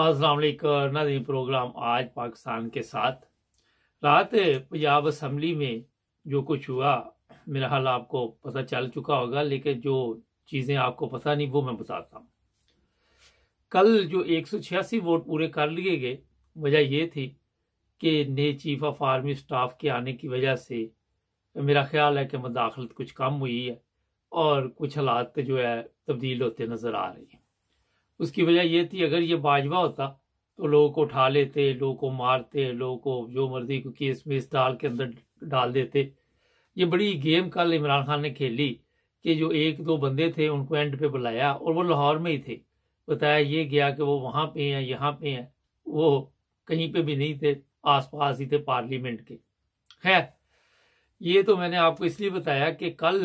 Aslam programme आज पाकिस्तान के साथ रात पंजाब असम्बली में जो कुछ हुआ मेरा हाल आपको पता चल चुका होगा लेकिन जो चीज़ें आपको पता नहीं वो मैं बताता हूँ कल जो एक वोट पूरे कर लिए गए वजह ये थी कि नए चीफ ऑफ आर्मी स्टाफ के आने की वजह से मेरा ख्याल है कि मुदाखलत कुछ कम हुई है और कुछ हालात जो है तब्दील होते नज़र आ रही हैं उसकी वजह यह थी अगर ये बाजवा होता तो लोगों को उठा लेते लोगों को मारते लोगों को जो मर्जी को केस में इस डाल के अंदर डाल देते ये बड़ी गेम कल इमरान खान ने खेली कि जो एक दो बंदे थे उनको एंड पे बुलाया और वो लाहौर में ही थे बताया ये गया कि वो वहाँ पे हैं यहाँ पे हैं वो कहीं पे भी नहीं थे आसपास ही थे पार्लियामेंट के है ये तो मैंने आपको इसलिए बताया कि कल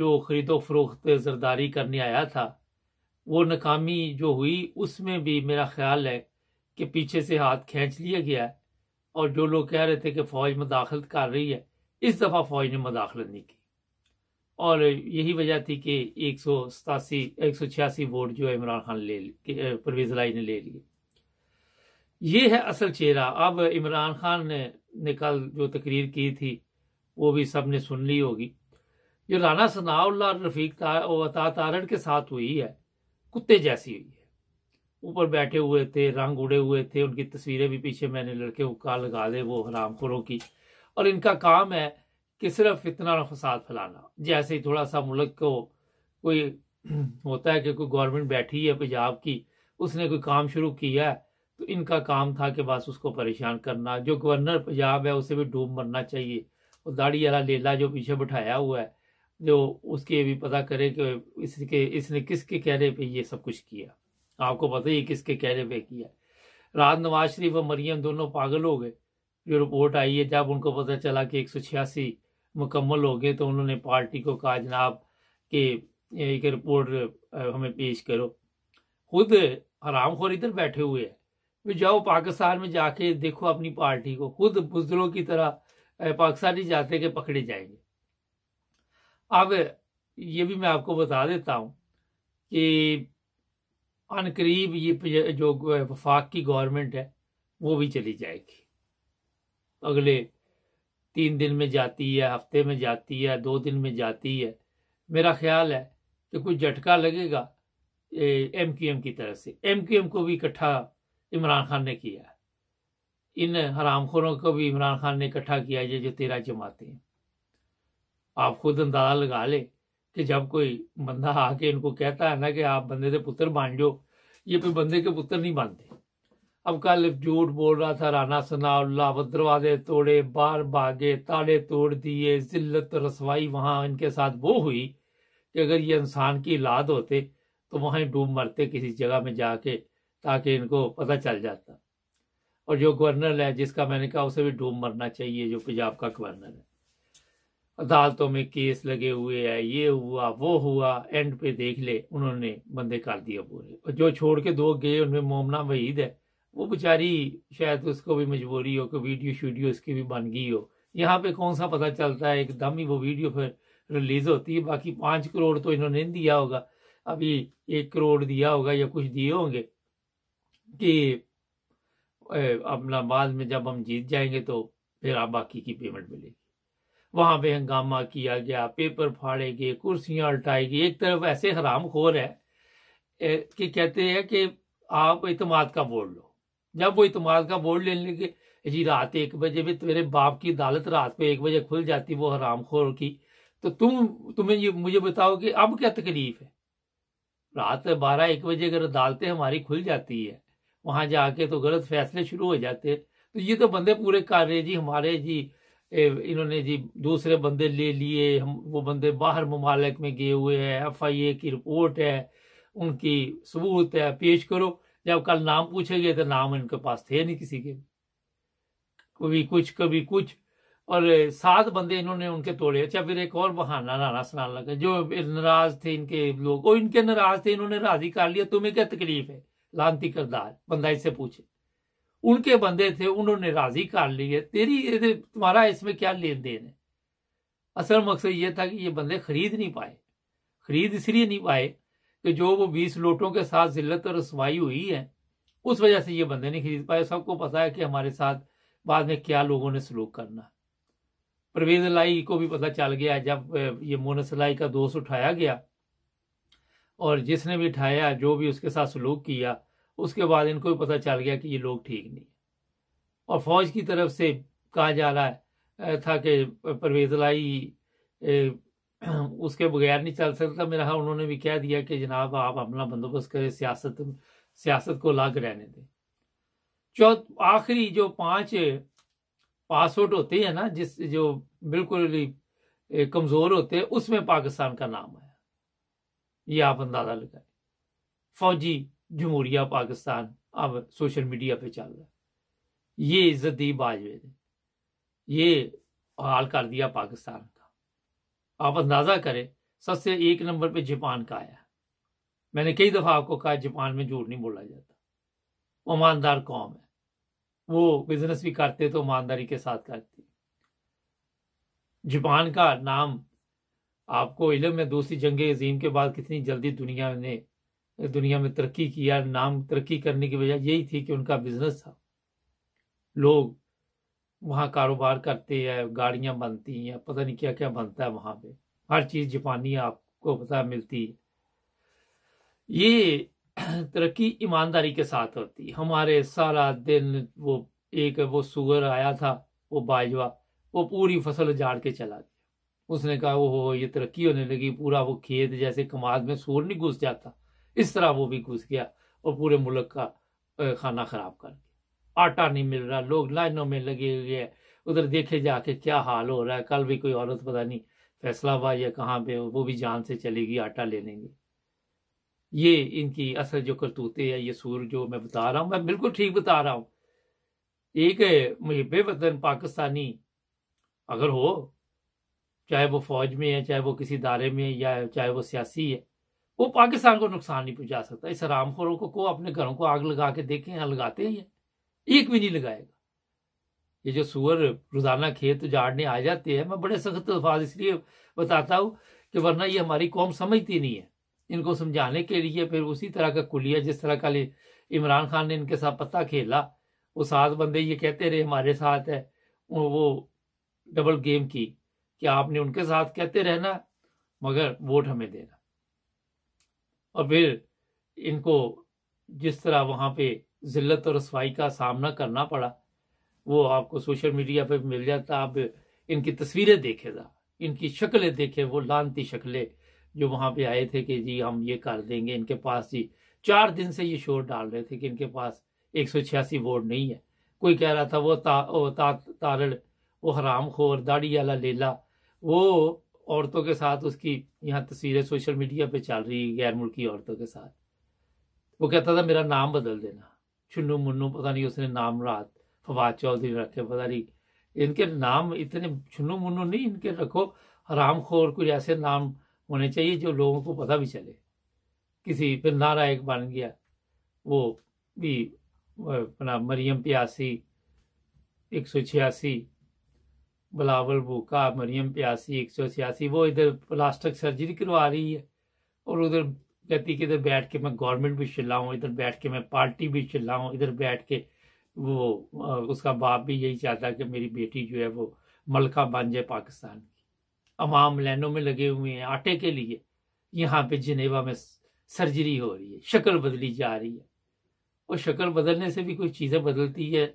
जो खरीदो फरोख्त जरदारी करने आया था वो नाकामी जो हुई उसमें भी मेरा ख्याल है कि पीछे से हाथ खींच लिया गया है और जो लोग कह रहे थे कि फौज मदाखलत कर रही है इस दफ़ा फौज ने मुदाखलत नहीं की और यही वजह थी कि एक सौ सतासी एक सौ छियासी वोट जो है इमरान खान ले परवेज लाई ने ले लिए ये है असल चेहरा अब इमरान खान ने, ने कल जो तकरीर की थी वो भी सब ने सुन ली होगी जो राना सनाउल्ला रफीक ता, वता के साथ हुई है कुत्ते जैसी हुई है ऊपर बैठे हुए थे रंग उड़े हुए थे उनकी तस्वीरें भी पीछे मैंने लड़के को कहा लगा दे वो हरामखोरों की और इनका काम है कि सिर्फ इतना और फसाद फैलाना जैसे ही थोड़ा सा मुल्क को कोई होता है कि कोई गवर्नमेंट बैठी है पंजाब की उसने कोई काम शुरू किया है तो इनका काम था कि बस उसको परेशान करना जो गवर्नर पंजाब है उसे भी डूब मरना चाहिए और दाढ़ी वाला लेला जो पीछे बैठाया हुआ है जो उसके भी पता करे कि इसके इसने किसके कहने पे ये सब कुछ किया आपको पता ही किसके कहने पे किया रात नवाज शरीफ और मरियम दोनों पागल हो गए जो रिपोर्ट आई है जब उनको पता चला कि एक मुकम्मल हो गए तो उन्होंने पार्टी को कहा जनाब के एक रिपोर्ट हमें पेश करो खुद हराम खोर इधर बैठे हुए हैं फिर जाओ पाकिस्तान में जाके देखो अपनी पार्टी को खुद बुजुर्गों की तरह पाकिस्तानी जाते के पकड़े जाएंगे अब ये भी मैं आपको बता देता हूँ कि अनकरीब ये जो वफाक की गवर्नमेंट है वो भी चली जाएगी अगले तीन दिन में जाती है हफ्ते में जाती है दो दिन में जाती है मेरा ख्याल है कि कुछ झटका लगेगा एम क्यू एम की तरफ से एम क्यू एम को भी इकट्ठा इमरान खान ने किया इन हरामखोरों को भी इमरान खान ने इकट्ठा किया ये जो तेरह जमाते हैं आप खुद अंदाजा लगा ले कि जब कोई बंदा आके इनको कहता है ना कि आप बंदे के पुत्र बन जाओ ये फिर बंदे के पुत्र नहीं बनते अब कल झूठ बोल रहा था राना सनाउल्ला दरवाजे तोड़े बार भागे ताले तोड़ दिए जिल्लत रसवाई वहां इनके साथ वो हुई कि अगर ये इंसान की लाद होते तो वहां डूब मरते किसी जगह में जाके ताकि इनको पता चल जाता और जो गवर्नर है जिसका मैंने कहा उसे भी डूब मरना चाहिए जो पंजाब का गवर्नर है अदालतों में केस लगे हुए है ये हुआ वो हुआ एंड पे देख ले उन्होंने बंदे कर दिए पूरे और जो छोड़ के दो गए उनमें मोमना वहीद है वो बेचारी शायद उसको भी मजबूरी हो कि वीडियो शूडियो उसकी भी बन गई हो यहाँ पे कौन सा पता चलता है एकदम ही वो वीडियो फिर रिलीज होती है बाकी पाँच करोड़ तो इन्होंने दिया होगा अभी एक करोड़ दिया होगा या कुछ दिए होंगे कि अपना बाद में जब हम जीत जाएंगे तो फिर आप बाकी की पेमेंट मिलेगी वहां पे हंगामा किया गया पेपर फाड़े गए कुर्सियां उल्टाई गई एक तरफ ऐसे हराम खोर है कि कहते हैं कि आप इतमाद का बोर्ड लो जब वो इतमाद का बोर्ड लेने लेंगे जी रात एक बजे भी तेरे बाप की अदालत रात पे एक बजे खुल जाती वो हराम खोर की तो तुम तुम्हें ये मुझे बताओ कि अब क्या तकलीफ है रात बारह एक बजे अगर अदालतें हमारी खुल जाती है वहां जाके तो गलत फैसले शुरू हो जाते हैं तो ये तो बंदे पूरे कर रहे जी हमारे जी इन्होंने जी दूसरे बंदे ले लिए हम वो बंदे बाहर ममालक में गए हुए हैं एफ आई ए की रिपोर्ट है उनकी सबूत है पेश करो जब कल नाम पूछे गए तो नाम इनके पास थे नहीं किसी के कभी कुछ कभी कुछ और सात बंदे इन्होंने उनके तोड़े अच्छा फिर एक और बहाना नाना सुनाने लगा जो नाराज थे इनके लोग और इनके नाराज थे इन्होंने राजी कर लिया तुम्हें क्या तकलीफ है लांति करदार बंदा इससे पूछे उनके बंदे थे उन्होंने राजी कर लिए तेरी तुम्हारा इसमें क्या लेन देन है असल मकसद ये था कि ये बंदे खरीद नहीं पाए खरीद इसलिए नहीं पाए कि जो वो बीस लोटों के साथ जिल्लत और रसवाई हुई है उस वजह से ये बंदे नहीं खरीद पाए सबको पता है कि हमारे साथ बाद में क्या लोगों ने सलूक करना परवेज लाई को भी पता चल गया जब ये मोनस लाई का दोस्त उठाया गया और जिसने भी उठाया जो भी उसके साथ सलूक किया उसके बाद इनको भी पता चल गया कि ये लोग ठीक नहीं और फौज की तरफ से कहा जा रहा था कि परवेज लाई उसके बगैर नहीं चल सकता मेरा हाँ उन्होंने भी कह दिया कि जनाब आप अपना बंदोबस्त करें सियासत सियासत को लाग रहने दें चौथ आखिरी जो पांच पास आउट होते हैं ना जिस जो बिल्कुल कमजोर होते हैं उसमें पाकिस्तान का नाम आया ये आप अंदाजा लगाए फौजी जमहूरिया पाकिस्तान अब सोशल मीडिया पे चल रहा है ये इज्जत दी बाजवे ने ये हाल कर दिया पाकिस्तान का आप अंदाजा करें सबसे एक नंबर पे जापान का आया मैंने कई दफा आपको कहा जापान में झूठ नहीं बोला जाता वो ईमानदार कौम है वो बिजनेस भी करते तो ईमानदारी के साथ करते जापान का नाम आपको इलम है दूसरी जंग अजीम के बाद कितनी जल्दी दुनिया ने दुनिया में तरक्की किया नाम तरक्की करने की वजह यही थी कि उनका बिजनेस था लोग वहाँ कारोबार करते हैं गाड़ियाँ बनती हैं पता नहीं क्या क्या बनता है वहाँ पे हर चीज़ जापानी आपको पता मिलती है ये तरक्की ईमानदारी के साथ होती है हमारे सारा दिन वो एक वो सुगर आया था वो बाजवा वो पूरी फसल उजाड़ के चला गया उसने कहा वो ये तरक्की होने लगी पूरा वो खेत जैसे कमाद में सूर नहीं घुस जाता इस तरह वो भी घुस गया और पूरे मुल्क का खाना खराब कर दिया आटा नहीं मिल रहा लोग लाइनों में लगे हुए हैं उधर देखे जाके क्या हाल हो रहा है कल भी कोई औरत पता नहीं फैसलाबाद या कहाँ पे वो भी जान से चलेगी आटा ले लेंगे ये इनकी असल जो करतूते या ये सूर जो मैं बता रहा हूँ मैं बिल्कुल ठीक बता रहा हूँ एक मुहब वतन पाकिस्तानी अगर हो चाहे वो फौज में है चाहे वो किसी दायरे में या चाहे वो सियासी है वो पाकिस्तान को नुकसान नहीं पहुंचा सकता इस हरामखोरों को, को अपने घरों को आग लगा के देखें हैं लगाते हैं एक भी नहीं लगाएगा ये जो सुअर रोजाना खेत झाड़ने आ जाते हैं मैं बड़े सख्त अल्फाज इसलिए बताता हूँ कि वरना ये हमारी कौम समझती नहीं है इनको समझाने के लिए फिर उसी तरह का कुलिया जिस तरह का इमरान खान ने इनके साथ पत्ता खेला वो सात बंदे ये कहते रहे हमारे साथ है वो डबल गेम की कि आपने उनके साथ कहते रहना मगर वोट हमें देना और फिर इनको जिस तरह वहाँ पे जिल्लत और रसवाई का सामना करना पड़ा वो आपको सोशल मीडिया पे मिल जाता आप इनकी तस्वीरें देखेगा इनकी शक्लें देखे वो लानती शक्लें जो वहाँ पे आए थे कि जी हम ये कर देंगे इनके पास जी चार दिन से ये शोर डाल रहे थे कि इनके पास एक सौ छियासी वोट नहीं है कोई कह रहा था वो ता, ता, ता तारड़ वो हराम खोर दाढ़ी वाला लेला वो औरतों के साथ उसकी यहाँ तस्वीरें सोशल मीडिया पे चल रही गैर मुल्की औरतों के साथ वो कहता था मेरा नाम बदल देना चुन्नू मुन्नू पता नहीं उसने नाम रात फवाद चौधरी रखे पता नहीं इनके नाम इतने चुन्नू मुन्नू नहीं इनके रखो हराम खोर कुछ ऐसे नाम होने चाहिए जो लोगों को पता भी चले किसी फिर नारायक बन गया वो भी अपना मरियम प्यासी एक सौ छियासी बिलावल भूखा मरियम प्यासी एक सौ छियासी वो इधर प्लास्टिक सर्जरी करवा रही है और उधर कहती कि इधर बैठ के मैं गवर्नमेंट भी चिल्लाऊँ इधर बैठ के मैं पार्टी भी चिल्लाऊँ इधर बैठ के वो उसका बाप भी यही चाहता कि मेरी बेटी जो है वो मलका बन जाए पाकिस्तान की अवाम लाइनों में लगे हुए हैं आटे के लिए यहाँ पे जिनेवा में सर्जरी हो रही है शक्ल बदली जा रही है और शक्ल बदलने से भी कुछ चीज़ें बदलती है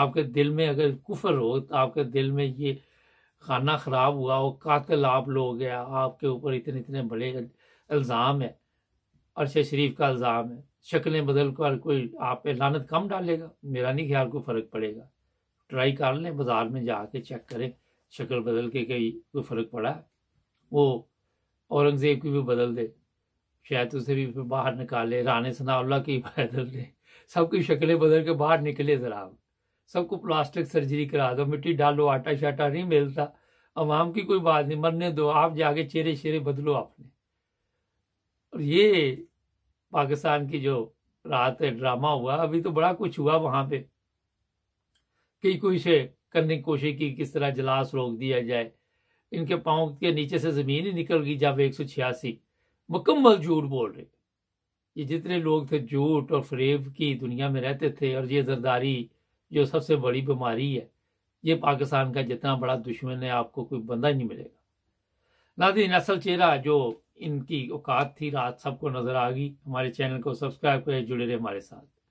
आपके दिल में अगर कुफर हो तो आपके दिल में ये खाना ख़राब हुआ हो कातिल आप लोग हैं आपके ऊपर इतने इतने बड़े इल्ज़ाम है अरश शरीफ का इल्ज़ाम है शक्लें बदल कर कोई आप पे लानत कम डालेगा मेरा नहीं ख्याल कोई फ़र्क पड़ेगा ट्राई कर लें बाज़ार में जाके चेक करें शक्ल बदल के कहीं कोई फ़र्क पड़ा है वो औरंगज़ेब की भी बदल दे शायद उसे भी बाहर निकाले रानी सनाउल्ला की बदल दे सबकी शक्लें बदल के बाहर निकले ज़रा सबको प्लास्टिक सर्जरी करा दो मिट्टी डालो आटा शाटा नहीं मिलता अवाम की कोई बात नहीं मरने दो आप जाके चेहरे शेरे बदलो आपने और ये पाकिस्तान की जो रात है ड्रामा हुआ अभी तो बड़ा कुछ हुआ वहां पे कई से करने की कोशिश की किस तरह जलास रोक दिया जाए इनके पाओ के नीचे से जमीन ही निकल गई जब एक सौ छियासी मुकम्मल झूठ बोल रहे ये जितने लोग थे झूठ और फरेब की दुनिया में रहते थे और ये जरदारी जो सबसे बड़ी बीमारी है ये पाकिस्तान का जितना बड़ा दुश्मन है आपको कोई बंदा ही नहीं मिलेगा नादिन असल चेहरा जो इनकी औकात थी रात सबको नजर आ गई हमारे चैनल को सब्सक्राइब करें जुड़े रहे हमारे साथ